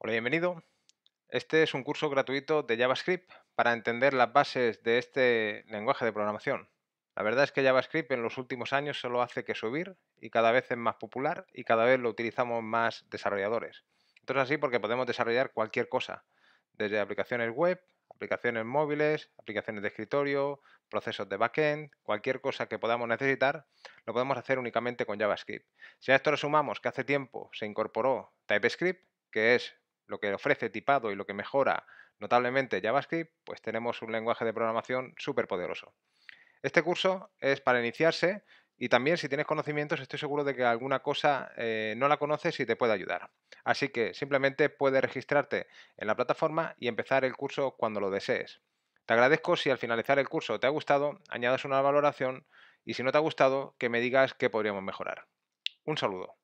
Hola, bienvenido. Este es un curso gratuito de JavaScript para entender las bases de este lenguaje de programación. La verdad es que JavaScript en los últimos años solo hace que subir y cada vez es más popular y cada vez lo utilizamos más desarrolladores. Entonces así porque podemos desarrollar cualquier cosa, desde aplicaciones web, aplicaciones móviles, aplicaciones de escritorio, procesos de backend, cualquier cosa que podamos necesitar, lo podemos hacer únicamente con JavaScript. Si a esto le sumamos que hace tiempo se incorporó TypeScript, que es lo que ofrece tipado y lo que mejora notablemente JavaScript, pues tenemos un lenguaje de programación súper poderoso. Este curso es para iniciarse y también si tienes conocimientos estoy seguro de que alguna cosa eh, no la conoces y te puede ayudar. Así que simplemente puedes registrarte en la plataforma y empezar el curso cuando lo desees. Te agradezco si al finalizar el curso te ha gustado, añadas una valoración y si no te ha gustado, que me digas qué podríamos mejorar. Un saludo.